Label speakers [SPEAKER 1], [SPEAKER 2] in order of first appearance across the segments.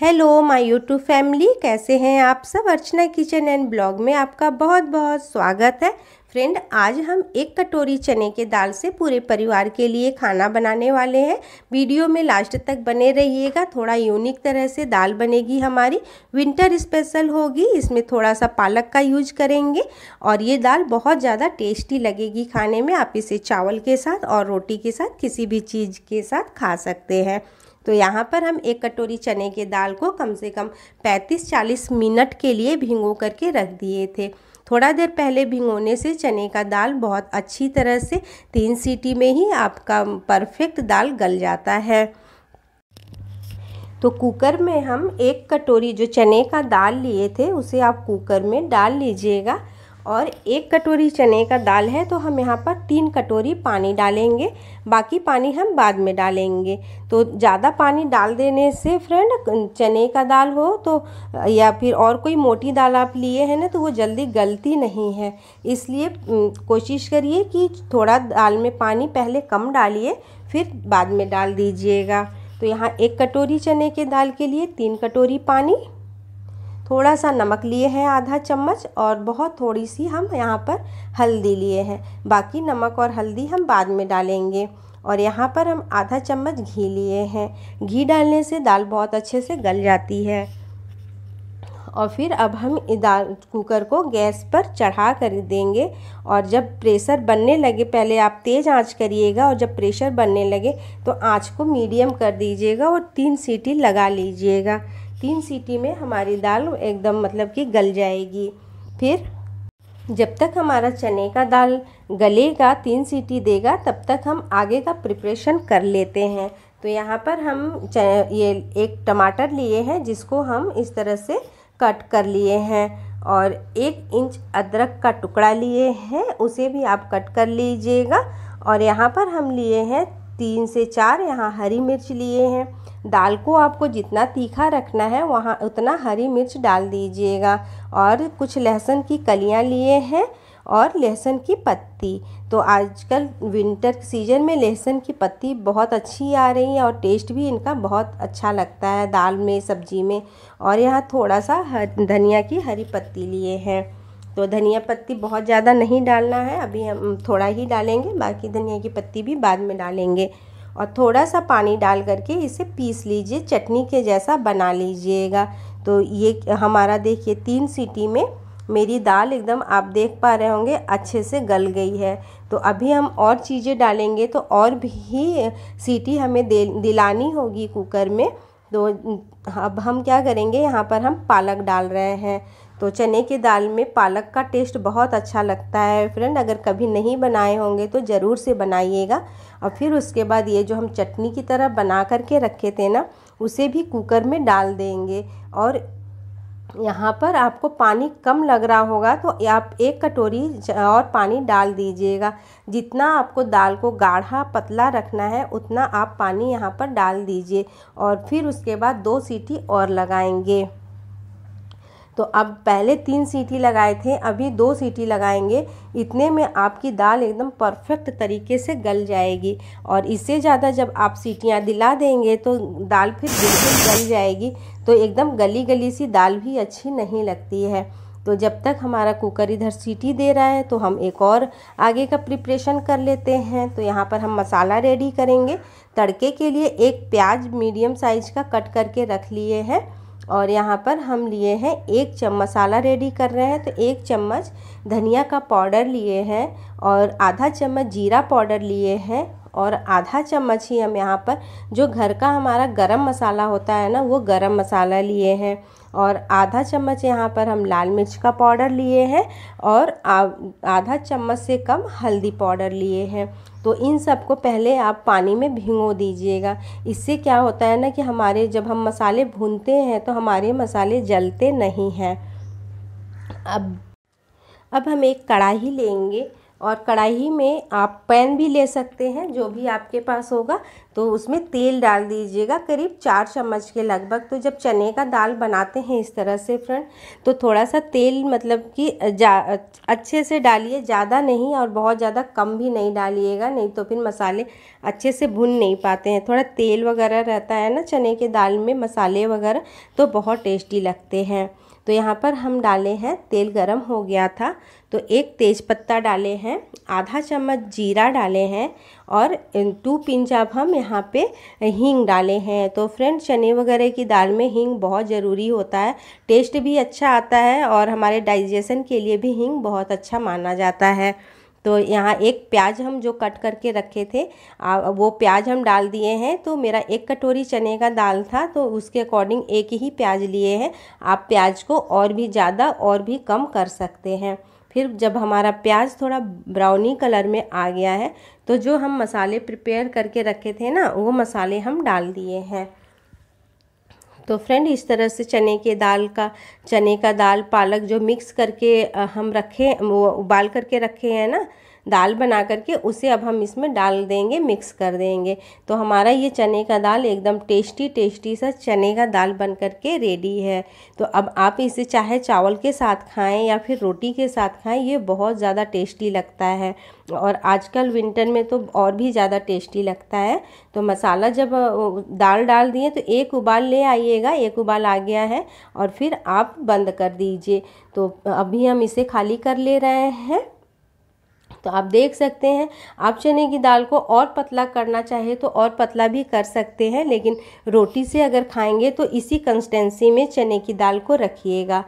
[SPEAKER 1] hello my YouTube family कैसे हैं आप सब अर्चना किचन एंड ब्लॉग में आपका बहुत बहुत स्वागत है फ्रेंड आज हम एक कटोरी चने के दाल से पूरे परिवार के लिए खाना बनाने वाले हैं वीडियो में लास्ट तक बने रहिएगा थोड़ा यूनिक तरह से दाल बनेगी हमारी विंटर स्पेशल होगी इसमें थोड़ा सा पालक का यूज करेंगे और ये दाल बहुत ज़्यादा टेस्टी लगेगी खाने में आप इसे चावल के साथ और रोटी के साथ किसी भी चीज़ के साथ खा सकते हैं तो यहाँ पर हम एक कटोरी चने के दाल को कम से कम 35-40 मिनट के लिए भिंगो करके रख दिए थे थोड़ा देर पहले भिंगोने से चने का दाल बहुत अच्छी तरह से तीन सीटी में ही आपका परफेक्ट दाल गल जाता है तो कुकर में हम एक कटोरी जो चने का दाल लिए थे उसे आप कुकर में डाल लीजिएगा और एक कटोरी चने का दाल है तो हम यहाँ पर तीन कटोरी पानी डालेंगे बाकी पानी हम बाद में डालेंगे तो ज़्यादा पानी डाल देने से फ्रेंड चने का दाल हो तो या फिर और कोई मोटी दाल आप लिए हैं ना तो वो जल्दी गलती नहीं है इसलिए कोशिश करिए कि थोड़ा दाल में पानी पहले कम डालिए फिर बाद में डाल दीजिएगा तो यहाँ एक कटोरी चने के दाल के लिए तीन कटोरी पानी थोड़ा सा नमक लिए हैं आधा चम्मच और बहुत थोड़ी सी हम यहाँ पर हल्दी लिए हैं बाकी नमक और हल्दी हम बाद में डालेंगे और यहाँ पर हम आधा चम्मच घी लिए हैं घी डालने से दाल बहुत अच्छे से गल जाती है और फिर अब हम दाल कुकर को गैस पर चढ़ा कर देंगे और जब प्रेशर बनने लगे पहले आप तेज़ आंच करिएगा और जब प्रेशर बनने लगे तो आंच को मीडियम कर दीजिएगा और तीन सीटी लगा लीजिएगा तीन सीटी में हमारी दाल एकदम मतलब कि गल जाएगी फिर जब तक हमारा चने का दाल गलेगा तीन सीटी देगा तब तक हम आगे का प्रिपरेशन कर लेते हैं तो यहाँ पर हम ये एक टमाटर लिए हैं जिसको हम इस तरह से कट कर लिए हैं और एक इंच अदरक का टुकड़ा लिए हैं उसे भी आप कट कर लीजिएगा और यहाँ पर हम लिए हैं तीन से चार यहाँ हरी मिर्च लिए हैं दाल को आपको जितना तीखा रखना है वहाँ उतना हरी मिर्च डाल दीजिएगा और कुछ लहसुन की कलियाँ लिए हैं और लहसुन की पत्ती तो आजकल विंटर सीजन में लहसुन की पत्ती बहुत अच्छी आ रही है और टेस्ट भी इनका बहुत अच्छा लगता है दाल में सब्जी में और यहाँ थोड़ा सा धनिया की हरी पत्ती लिए हैं तो धनिया पत्ती बहुत ज़्यादा नहीं डालना है अभी हम थोड़ा ही डालेंगे बाकी धनिया की पत्ती भी बाद में डालेंगे और थोड़ा सा पानी डाल करके इसे पीस लीजिए चटनी के जैसा बना लीजिएगा तो ये हमारा देखिए तीन सीटी में मेरी दाल एकदम आप देख पा रहे होंगे अच्छे से गल गई है तो अभी हम और चीज़ें डालेंगे तो और भी सीटी हमें दे दिलानी होगी कुकर में तो अब हम क्या करेंगे यहाँ पर हम पालक डाल रहे हैं तो चने की दाल में पालक का टेस्ट बहुत अच्छा लगता है फ्रेंड अगर कभी नहीं बनाए होंगे तो ज़रूर से बनाइएगा और फिर उसके बाद ये जो हम चटनी की तरह बना करके रखे थे ना उसे भी कुकर में डाल देंगे और यहाँ पर आपको पानी कम लग रहा होगा तो आप एक कटोरी और पानी डाल दीजिएगा जितना आपको दाल को गाढ़ा पतला रखना है उतना आप पानी यहाँ पर डाल दीजिए और फिर उसके बाद दो सीटी और लगाएंगे तो अब पहले तीन सीटी लगाए थे अभी दो सीटी लगाएंगे इतने में आपकी दाल एकदम परफेक्ट तरीके से गल जाएगी और इससे ज़्यादा जब आप सीटियाँ दिला देंगे तो दाल फिर बिल्कुल गल जाएगी तो एकदम गली गली सी दाल भी अच्छी नहीं लगती है तो जब तक हमारा कुकर इधर सीटी दे रहा है तो हम एक और आगे का प्रिपरेशन कर लेते हैं तो यहाँ पर हम मसाला रेडी करेंगे तड़के के लिए एक प्याज मीडियम साइज का कट करके रख लिए हैं और यहाँ पर हम लिए हैं एक चम्मच मसाला रेडी कर रहे हैं तो एक चम्मच धनिया का पाउडर लिए हैं और आधा चम्मच जीरा पाउडर लिए हैं और आधा चम्मच ही हम यहाँ पर जो घर का हमारा गरम मसाला होता है ना वो गरम मसाला लिए हैं और आधा चम्मच यहाँ पर हम लाल मिर्च का पाउडर लिए हैं और आधा चम्मच से कम हल्दी पाउडर लिए हैं तो इन सब को पहले आप पानी में भिंगो दीजिएगा इससे क्या होता है ना कि हमारे जब हम मसाले भूनते हैं तो हमारे मसाले जलते नहीं हैं अब अब हम एक कढ़ाई लेंगे और कढ़ाई में आप पैन भी ले सकते हैं जो भी आपके पास होगा तो उसमें तेल डाल दीजिएगा करीब चार चम्मच के लगभग तो जब चने का दाल बनाते हैं इस तरह से फ्रेंड तो थोड़ा सा तेल मतलब कि अच्छे से डालिए ज़्यादा नहीं और बहुत ज़्यादा कम भी नहीं डालिएगा नहीं तो फिर मसाले अच्छे से भुन नहीं पाते हैं थोड़ा तेल वगैरह रहता है ना चने के दाल में मसाले वगैरह तो बहुत टेस्टी लगते हैं तो यहाँ पर हम डाले हैं तेल गरम हो गया था तो एक तेज़पत्ता डाले हैं आधा चम्मच जीरा डाले हैं और टू पिंच अब हम यहाँ पे हींग डाले हैं तो फ्रेंड चने वगैरह की दाल में हींग बहुत ज़रूरी होता है टेस्ट भी अच्छा आता है और हमारे डाइजेशन के लिए भी हींग बहुत अच्छा माना जाता है तो यहाँ एक प्याज हम जो कट करके रखे थे वो प्याज हम डाल दिए हैं तो मेरा एक कटोरी चने का दाल था तो उसके अकॉर्डिंग एक ही प्याज लिए हैं आप प्याज को और भी ज़्यादा और भी कम कर सकते हैं फिर जब हमारा प्याज थोड़ा ब्राउनी कलर में आ गया है तो जो हम मसाले प्रिपेयर करके रखे थे ना वो मसाले हम डाल दिए हैं तो फ्रेंड इस तरह से चने के दाल का चने का दाल पालक जो मिक्स करके हम रखे वो उबाल करके रखे हैं ना दाल बना करके उसे अब हम इसमें डाल देंगे मिक्स कर देंगे तो हमारा ये चने का दाल एकदम टेस्टी टेस्टी सा चने का दाल बन करके रेडी है तो अब आप इसे चाहे चावल के साथ खाएं या फिर रोटी के साथ खाएं ये बहुत ज़्यादा टेस्टी लगता है और आजकल विंटर में तो और भी ज़्यादा टेस्टी लगता है तो मसाला जब दाल डाल दिए तो एक उबाल ले आइएगा एक उबाल आ गया है और फिर आप बंद कर दीजिए तो अभी हम इसे खाली कर ले रहे हैं तो आप देख सकते हैं आप चने की दाल को और पतला करना चाहे तो और पतला भी कर सकते हैं लेकिन रोटी से अगर खाएंगे तो इसी कंसिस्टेंसी में चने की दाल को रखिएगा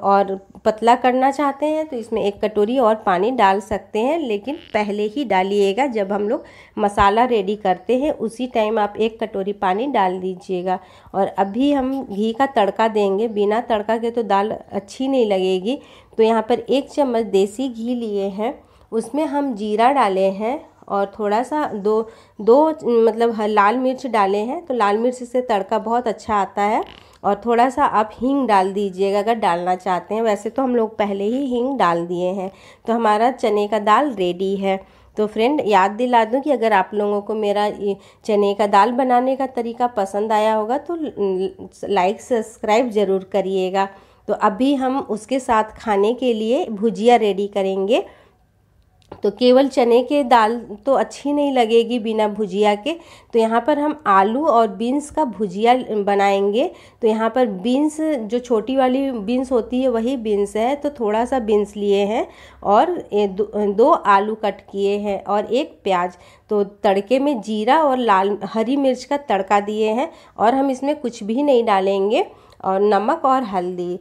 [SPEAKER 1] और पतला करना चाहते हैं तो इसमें एक कटोरी और पानी डाल सकते हैं लेकिन पहले ही डालिएगा जब हम लोग मसाला रेडी करते हैं उसी टाइम आप एक कटोरी पानी डाल दीजिएगा और अभी हम घी का तड़का देंगे बिना तड़का के तो दाल अच्छी नहीं लगेगी तो यहाँ पर एक चम्मच देसी घी लिए हैं उसमें हम जीरा डाले हैं और थोड़ा सा दो दो मतलब लाल मिर्च डाले हैं तो लाल मिर्च से तड़का बहुत अच्छा आता है और थोड़ा सा आप हींग डाल दीजिएगा अगर डालना चाहते हैं वैसे तो हम लोग पहले ही हींग डाल दिए हैं तो हमारा चने का दाल रेडी है तो फ्रेंड याद दिला दूं कि अगर आप लोगों को मेरा चने का दाल बनाने का तरीका पसंद आया होगा तो लाइक सब्सक्राइब ज़रूर करिएगा तो अभी हम उसके साथ खाने के लिए भुजिया रेडी करेंगे तो केवल चने के दाल तो अच्छी नहीं लगेगी बिना भुजिया के तो यहाँ पर हम आलू और बीन्स का भुजिया बनाएंगे तो यहाँ पर बीन्स जो छोटी वाली बीन्स होती है वही बीन्स है तो थोड़ा सा बीन्स लिए हैं और दो आलू कट किए हैं और एक प्याज तो तड़के में जीरा और लाल हरी मिर्च का तड़का दिए हैं और हम इसमें कुछ भी नहीं डालेंगे और नमक और हल्दी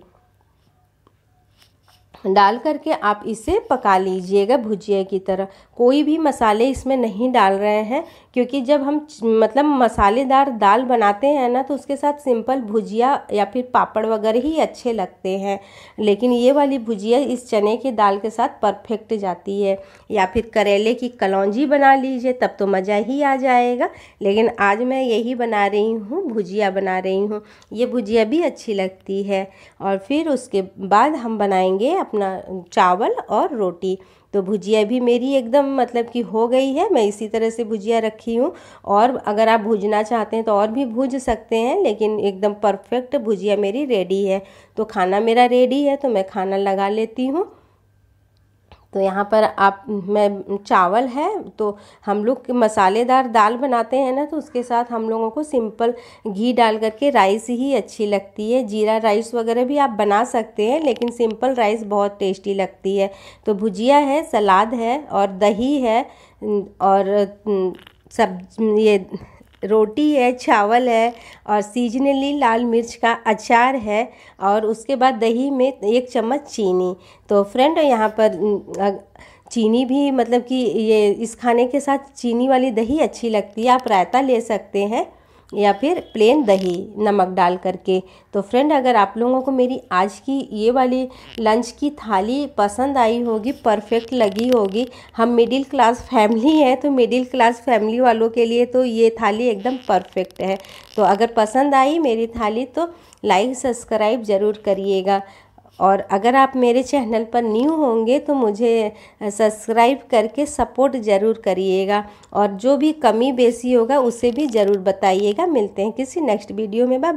[SPEAKER 1] डाल करके आप इसे पका लीजिएगा भुजिया की तरह कोई भी मसाले इसमें नहीं डाल रहे हैं क्योंकि जब हम मतलब मसालेदार दाल बनाते हैं ना तो उसके साथ सिंपल भुजिया या फिर पापड़ वगैरह ही अच्छे लगते हैं लेकिन ये वाली भुजिया इस चने की दाल के साथ परफेक्ट जाती है या फिर करेले की कलौजी बना लीजिए तब तो मज़ा ही आ जाएगा लेकिन आज मैं यही बना रही हूँ भुजिया बना रही हूँ ये भुजिया भी अच्छी लगती है और फिर उसके बाद हम बनाएंगे अपना चावल और रोटी तो भुजिया भी मेरी एकदम मतलब कि हो गई है मैं इसी तरह से भुजिया रखी हूँ और अगर आप भूजना चाहते हैं तो और भी भूज सकते हैं लेकिन एकदम परफेक्ट भुजिया मेरी रेडी है तो खाना मेरा रेडी है तो मैं खाना लगा लेती हूँ तो यहाँ पर आप मैं चावल है तो हम लोग मसालेदार दाल बनाते हैं ना तो उसके साथ हम लोगों को सिंपल घी डाल करके राइस ही अच्छी लगती है जीरा राइस वगैरह भी आप बना सकते हैं लेकिन सिंपल राइस बहुत टेस्टी लगती है तो भुजिया है सलाद है और दही है और सब ये रोटी है चावल है और सीजनली लाल मिर्च का अचार है और उसके बाद दही में एक चम्मच चीनी तो फ्रेंड यहाँ पर चीनी भी मतलब कि ये इस खाने के साथ चीनी वाली दही अच्छी लगती है आप रायता ले सकते हैं या फिर प्लेन दही नमक डाल करके तो फ्रेंड अगर आप लोगों को मेरी आज की ये वाली लंच की थाली पसंद आई होगी परफेक्ट लगी होगी हम मिडिल क्लास फैमिली हैं तो मिडिल क्लास फैमिली वालों के लिए तो ये थाली एकदम परफेक्ट है तो अगर पसंद आई मेरी थाली तो लाइक सब्सक्राइब ज़रूर करिएगा और अगर आप मेरे चैनल पर न्यू होंगे तो मुझे सब्सक्राइब करके सपोर्ट ज़रूर करिएगा और जो भी कमी बेसी होगा उसे भी ज़रूर बताइएगा मिलते हैं किसी नेक्स्ट वीडियो में बाय